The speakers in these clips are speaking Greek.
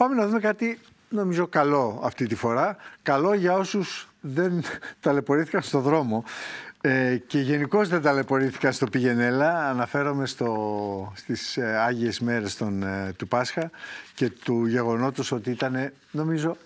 Πάμε να δούμε κάτι νομίζω καλό αυτή τη φορά. Καλό για όσους δεν ταλαιπωρήθηκαν στο δρόμο. Ε, και γενικώς δεν ταλαιπωρήθηκαν στο Πηγενέλα. Αναφέρομαι στο, στις ε, Άγιες μέρες των, ε, του Πάσχα και του γεγονότος ότι ήταν, νομίζω,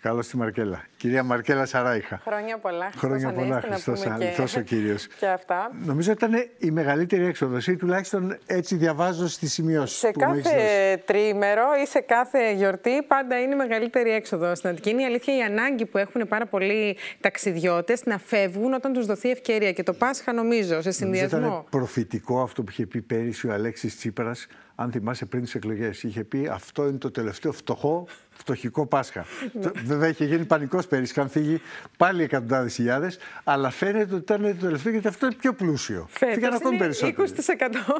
καλό στη Μαρκέλα. Κυρία Μαρκέλα Σαράιχα. Χρόνια πολλά. Χρόνια πολλά, Χριστός Αληθός ο κύριος. και αυτά. Νομίζω ήταν η μεγαλύτερη έξοδος ή τουλάχιστον έτσι διαβάζω στις σημειωσει Σε που κάθε τριήμερο ή σε κάθε γιορτή, πάντα είναι η μεγαλύτερη έξοδος στην Αττική. Είναι η αλήθεια η ανάγκη που έχουν πάρα πολλοί ταξιδιώτες να φεύγουν όταν τους δοθεί ευκαιρία και το Πάσχα νομίζω σε συνδυασμό. ήταν προφητικό αυτό που είχε πει πέρυσι ο Αλέξης Τσίπρας αν θυμάσαι πριν τις εκλογές, είχε πει αυτό είναι το τελευταίο φτωχό, φτωχικό Πάσχα. Ναι. Βέβαια είχε γίνει πανικός πέρυσι είχαν φύγει πάλι εκατοντάδες χιλιάδες, αλλά φαίνεται ότι ήταν το τελευταίο γιατί αυτό είναι πιο πλούσιο. Φαίνεται ακόμη περισσότερο.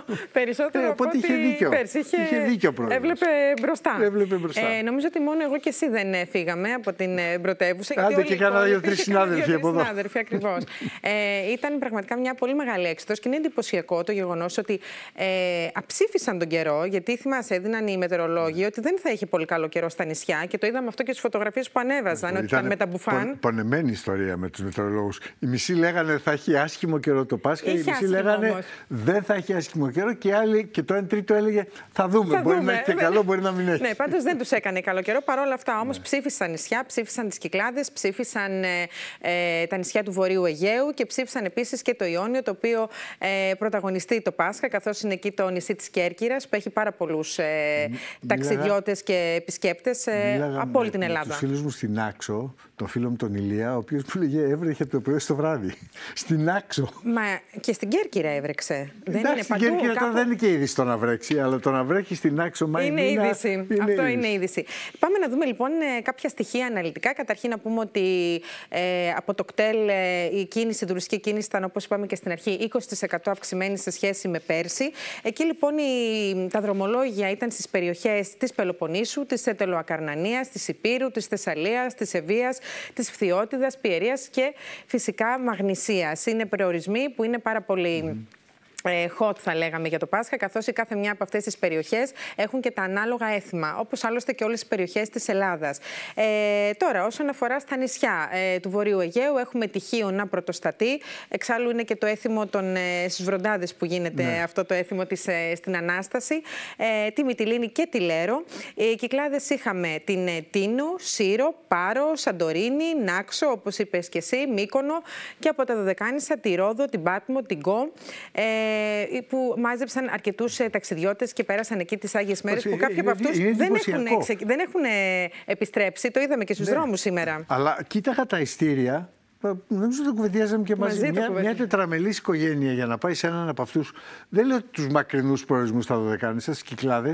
20% περισσότερο. Ε, από οπότε είχε δίκιο. είχε, είχε δίκιο πρόεδρος. Έβλεπε μπροστά. Έβλεπε μπροστά. Ε, νομίζω ότι μόνο εγώ και εσύ δεν ε, φύγαμε από την ε, πρωτεύουσα. Άντε και κάνα δύο-τρει συνάδελφοι από εδώ. Συνάδελφοι, ακριβώς. ε, ήταν πραγματικά μια πολύ μεγάλη έξοδος και είναι εντυπωσιακό το γεγονός ότι ε, αψήφισαν τον καιρό, γιατί θυμάσαι, έδιναν οι μετερολόγοι ναι. ότι δεν θα είχε πολύ καλό καιρό στα νησιά και το είδαμε αυτό και στις φωτογραφίες που ανέβαζαν. Ναι, ότι ήταν τα μπουφάν. Πον, πονεμένη ιστορία με τους μετρολόγου. Οι μισοί λέγανε θα έχει άσχημο καιρό το Πάσχα, οι μισοί λέγανε δεν θα έχει άσχημο καιρό και άλλοι και το 1 τρίτο έλεγε θα δούμε. Θα μπορεί δούμε. να έχει και καλό, μπορεί να μην έχει. Ναι, πάντως δεν τους έκανε καλό καιρό. Παρ' όλα αυτά όμως ναι. ψήφισαν νησιά, ψήφισαν τις Κυκλάδες, ψήφισαν ε, ε, τα νησιά του Βορείου Αιγαίου και ψήφισαν επίσης και το Ιόνιο, το οποίο ε, πρωταγωνιστεί το Πάσχα, καθώς είναι εκεί το νησί της Κέρκυρας που έχει πάρα πολλούς ε, ταξιδιώτε και επισκέπτες ε, από όλη την Ελλάδα. Τους φίλους μου στην Άξο, τον φίλο μου τον Ηλία, ο οποίος μου λέγε έβρεχε το πρωί στο βράδυ. Στην άξο. Μα και στην Κέρκυρα έβρεξε. Εντάξει, δεν είναι στην Κέρκυρα κάπου... δεν είναι και είδηση το να βρέξει, αλλά το να βρέχει στην άξο μάλλον. είναι, μήνα είδηση. Είναι Αυτό είδηση. είναι είδηση. Πάμε να δούμε λοιπόν ε, κάποια στοιχεία αναλυτικά. Καταρχήν να πούμε ότι ε, από το κτέλ ε, η κίνηση, η τουριστική κίνηση ήταν όπως είπαμε και στην αρχή 20% αυξημένη σε σχέση με πέρσι. Εκεί λοιπόν η, τα δρομολόγια ήταν στις περιοχές της Πελοπονίσου, τη Ετελοακαρνανία, της Υπήρου, της Θεσσαλίας, της Ευεία, της φθιότητας, Πιερίας και φυσικά Μαγνησίας. Είναι προορισμοί που είναι πάρα πολύ. Ε, hot θα λέγαμε για το Πάσχα, καθώς η κάθε μια από αυτές τις περιοχές έχουν και τα ανάλογα έθιμα, όπως άλλωστε και όλες τις περιοχές της Ελλάδας. Ε, τώρα, όσον αφορά στα νησιά ε, του Βορείου Αιγαίου, έχουμε τυχείο να πρωτοστατεί. Εξάλλου είναι και το έθιμο των ε, Σβροντάδε που γίνεται ναι. αυτό το έθιμο της, ε, στην Ανάσταση. Ε, τη Μιτιλίνη και τη Λέρο. Οι κυκλάδες είχαμε την Τίνο, Σύρο, Πάρο, Σαντορίνη, Νάξο, όπως είπες και εσύ, Μύκονο και από τα Δωδεκάνησα, τη Ρόδο, την Πάτμο, την Κο. Ε, ε, που μάζεψαν αρκετούς ε, ταξιδιώτες και πέρασαν εκεί τις Άγιες Μέρες. Που ε, κάποιοι από αυτούς δεν, έχουν, δεν έχουν επιστρέψει. Το είδαμε και στους ναι. δρόμους σήμερα. Αλλά κοίταγα τα ειστήρια. Νομίζω το κουβεντιάζαμε και μαζί. μια, μια τετραμελής οικογένεια για να πάει σε έναν από αυτούς. Δεν λέω τους μακρινούς προορισμούς στα Δωδεκάνησα, στις κυκλάδες.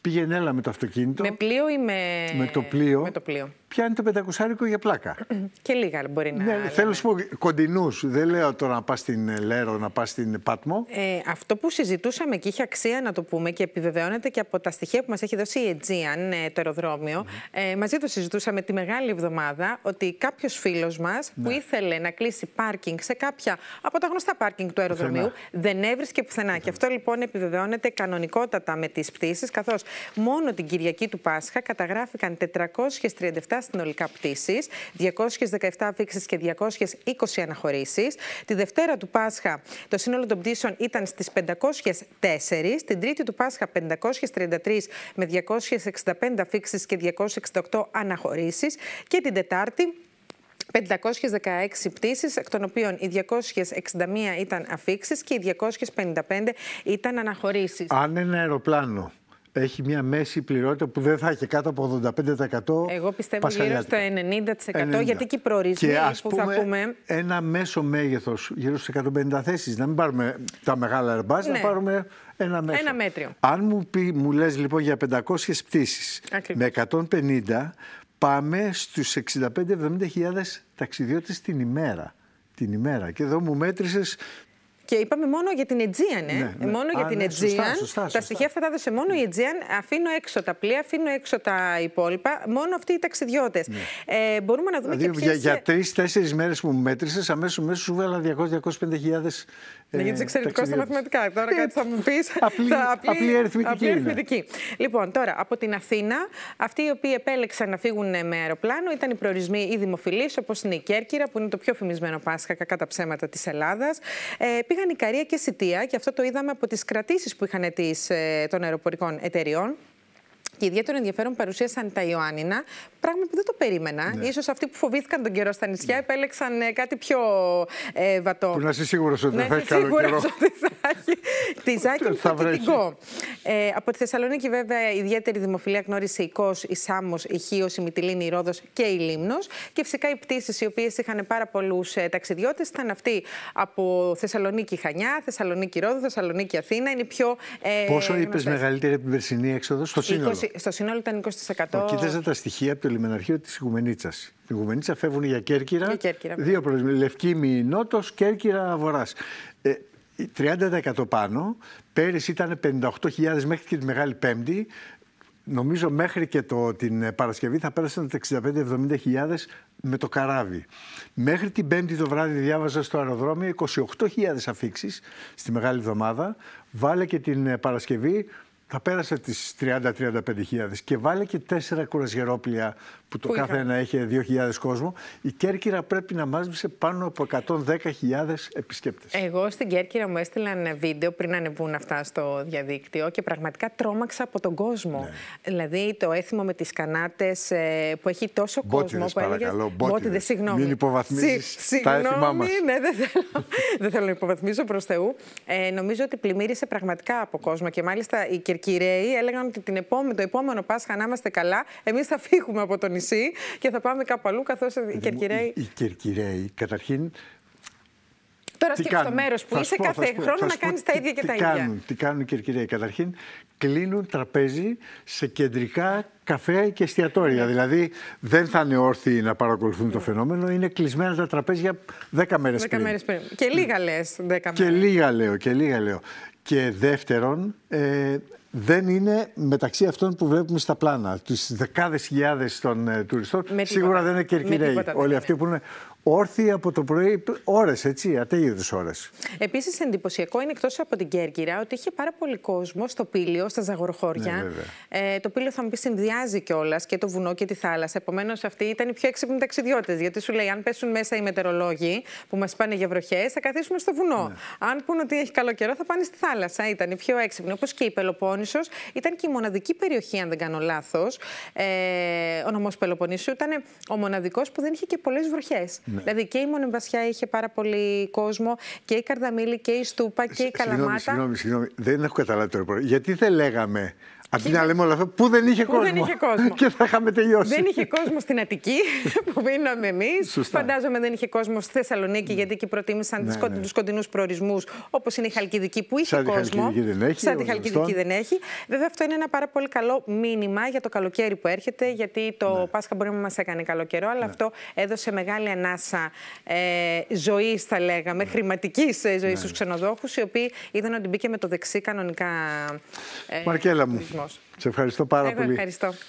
Πήγαινε έλα με το αυτοκίνητο. Με πλοίο ή με. Με το Με το πλοίο πιάνει το πεντακουσάρικο για πλάκα. Και λίγα μπορεί να. Ναι, θέλω να σου πω κοντινούς. Δεν λέω τώρα να πας στην Λέρο, να πας στην Πάτμο. Ε, αυτό που συζητούσαμε και είχε αξία να το πούμε και επιβεβαιώνεται και από τα στοιχεία που μας έχει δώσει η Αιτζίαν, ε, το αεροδρόμιο. Ε, μαζί το συζητούσαμε τη μεγάλη εβδομάδα ότι κάποιος φίλος μας ναι. που ήθελε να κλείσει πάρκινγκ σε κάποια από τα γνωστά πάρκινγκ του αεροδρομίου δεν έβρισκε πουθενά. Και αυτό λοιπόν επιβεβαιώνεται κανονικότατα με τις πτήσεις, καθώς μόνο την Κυριακή του Πάσχα καταγράφηκαν 437 συνολικά πτήσεις, 217 αφήξεις και 220 αναχωρήσεις. Τη Δευτέρα του Πάσχα το σύνολο των πτήσεων ήταν στις 504, την Τρίτη του Πάσχα 533 με 265 αφήξεις και 268 αναχωρήσεις και την Τετάρτη 516 πτήσεις, εκ των οποίων οι 261 ήταν αφήξεις και οι 255 ήταν αναχωρήσεις. Αν ένα αεροπλάνο έχει μια μέση πληρότητα που δεν θα έχει κάτω από 85%. Εγώ πιστεύω γύρω στο 90%, 90. γιατί και οι προορισμοί και ας πούμε, Ένα μέσο μέγεθος γύρω στις 150 θέσεις. Να μην πάρουμε τα μεγάλα ερμπάζ, ναι. να πάρουμε ένα μέσο. Ένα μέτριο. Αν μου, πει, μου λες λοιπόν για 500 πτήσει με 150, πάμε στους 65-70 ταξιδιώτες την ημέρα. Την ημέρα. Και εδώ μου μέτρησες και είπαμε μόνο για την Aegean, ε. Ναι, ναι. Μόνο Α, για την ναι, τα στοιχεία αυτά τα έδωσε μόνο η Aegean. Αφήνω έξω τα πλοία, αφήνω έξω τα υπόλοιπα. Μόνο αυτοί οι ταξιδιώτες. Ναι. Ε, μπορούμε να δούμε δηλαδή, και ποιες... Για, για τρει-τέσσερι μέρες που μου μέτρησες, αμέσως μέσα σου βάλαν 200-250.000. Ναι, γιατί ε, εξαιρετικό στα μαθηματικά. Τώρα ε, κάτι θα μου πεις. Απλή αριθμητική. Λοιπόν, τώρα από την Αθήνα, αυτοί οι οποίοι επέλεξαν να φύγουν με αεροπλάνο ήταν οι προορισμοί η δημοφιλείς, όπως είναι η Κέρκυρα, που είναι το πιο φημισμένο Πάσχα, κατά ψέματα της Ελλάδας. Ε, πήγαν Καρία και Σιτία και αυτό το είδαμε από τις κρατήσεις που είχαν τις, ε, των αεροπορικών εταιριών και ιδιαίτερο ενδιαφέρον παρουσίασαν τα Ιωάννινα. Πράγμα που δεν το περίμενα. Ναι. Ίσως αυτοί που φοβήθηκαν τον καιρό στα νησιά ναι. επέλεξαν ε, κάτι πιο ε, βατό. Που να είσαι σίγουρος ότι δεν θα έχει καλό καιρό. Ότι θα έχει. τη Ζάκη ε, από τη Θεσσαλονίκη, βέβαια, ιδιαίτερη δημοφιλία γνώρισε η Κος, η Σάμος, η Χίος, η Μυτιλίνη, η Ρόδος και η Λίμνος. Και φυσικά οι πτήσεις, οι οποίες είχαν πάρα πολλούς ε, ταξιδιώτες ήταν αυτοί από Θεσσαλονίκη Χανιά, Θεσσαλονίκη Ρόδο, Θεσσαλονίκη Αθήνα. Είναι πιο. Ε, Πόσο είπες μεγαλύτερη από την περσινή έξοδο στο σύνολο στο σύνολο ήταν 20%. Κοίταζα τα στοιχεία από το λιμεναρχείο της Ιγουμενίτσα. Η Ιγουμενίτσα φεύγουν για Κέρκυρα. Για Κέρκυρα δύο προορισμοί. Μη Νότο, Κέρκυρα Βορρά. Ε, 30% πάνω. Πέρυσι ήταν 58.000 μέχρι και τη Μεγάλη Πέμπτη. Νομίζω μέχρι και το, την ε, Παρασκευή θα πέρασαν τα 65 70000 με το καράβι. Μέχρι την Πέμπτη το βράδυ διάβαζα στο αεροδρόμιο 28.000 αφήξεις στη Μεγάλη Εβδομάδα. Βάλε και την ε, Παρασκευή θα πέρασε τις 30 35000 και βάλε και τέσσερα κουρασγερόπλια που το κάθε ένα έχει 2.000 κόσμο. Η Κέρκυρα πρέπει να μάζεψε πάνω από 110.000 επισκέπτες. Εγώ στην Κέρκυρα μου έστειλαν βίντεο πριν ανεβούν αυτά στο διαδίκτυο και πραγματικά τρόμαξα από τον κόσμο. Ναι. Δηλαδή το έθιμο με τις κανάτες ε, που έχει τόσο κόσμο. Μπότιδες παρακαλώ, μπότιδες, συγγνώμη. Μην υποβαθμίζεις Συ, τα έθιμά μας. Ναι, δεν θέλω, δεν θέλω να υποβαθμίσω προς Θεού. Ε, νομίζω ότι πλημμύρισε πραγματικά από κόσμο και μάλιστα η Κυραίοι έλεγαν ότι την το επόμενο Πάσχα, να είμαστε καλά, εμείς θα φύγουμε από το νησί και θα πάμε κάπου αλλού, καθώς οι Κερκυραίοι. Οι Κερκυραίοι, καταρχήν. Τώρα σκέφτομαι το μέρος που είσαι κάθε χρόνο να κάνεις τα ίδια και τα ίδια. Κάνουν, τι κάνουν οι Κερκυραίοι. Καταρχήν, κλείνουν τραπέζι σε κεντρικά καφέ και εστιατόρια. Ναι. Δηλαδή δεν θα είναι όρθιοι να παρακολουθούν το ναι. φαινόμενο, είναι κλεισμένα τα τραπέζια 10 μέρε πριν. Και λίγα λες. Και λίγα λέω, και λίγα λέω. Και δεύτερον, ε, δεν είναι μεταξύ αυτών που βλέπουμε στα πλάνα. Τις δεκάδες χιλιάδες των ε, τουριστών. σίγουρα δεν είναι Κερκυραίοι. Όλοι ναι, αυτοί ναι. που είναι όρθιοι από το πρωί, ώρες, έτσι, ατέλειωτε ώρες. Επίσης, εντυπωσιακό είναι εκτός από την Κέρκυρα ότι είχε πάρα πολύ κόσμο στο πύλιο, στα Ζαγοροχώρια. Ναι, ε, το πύλιο, θα μου πεις, συνδυάζει κιόλας και το βουνό και τη θάλασσα. Επομένως, αυτοί ήταν οι πιο έξυπνοι ταξιδιώτες. Γιατί σου λέει, αν πέσουν μέσα οι μετερολόγοι που μας πάνε για βροχές, θα καθίσουμε στο βουνό. Ναι. Αν πούνε ότι έχει καλό καιρό, θα πάνε στη θάλασσα. Ήταν οι πιο έξυπνοι. Όπως και η Πελοπόννησος ήταν και η μοναδική περιοχή, αν δεν κάνω λάθος. Ε, ο νομός Πελοποννήσου ήταν ο μοναδικός που δεν είχε και πολλές βροχές. Ναι. Δηλαδή και η Μονεμβασιά είχε πάρα πολύ κόσμο και η Καρδαμίλη και η Στούπα και η Καλαμάτα. Συγγνώμη, συγγνώμη, συγγνώμη. δεν έχω καταλάβει τώρα. Γιατί δεν λέγαμε Αντί να λέμε όλα αυτά, που δεν είχε κόσμο. Δεν είχε κόσμο. και θα είχαμε τελειώσει. Δεν είχε κόσμο στην Αττική που μείναμε εμείς. Φαντάζομαι δεν είχε κόσμο στη Θεσσαλονίκη, ναι. γιατί εκεί προτίμησαν ναι, ναι. τους κοντινούς προορισμούς, όπως είναι η Χαλκιδική που είχε Σαν κόσμο. Τη δεν έχει, Σαν τη Χαλκιδική δεν έχει. Βέβαια, αυτό είναι ένα πάρα πολύ καλό μήνυμα για το καλοκαίρι που έρχεται, γιατί το ναι. Πάσχα μπορεί να μας έκανε καλό καιρό, αλλά ναι. αυτό έδωσε μεγάλη ανάσα ε, ζωής, θα λέγαμε, ναι. χρηματικής ε, ζωής στους ξενοδόχους, οι οποίοι είδαν ότι μπήκε με το δεξί κανονικά. Ε, μαρκέλα μου κόσμο. Σε ευχαριστώ πάρα Εγώ πολύ. Ευχαριστώ.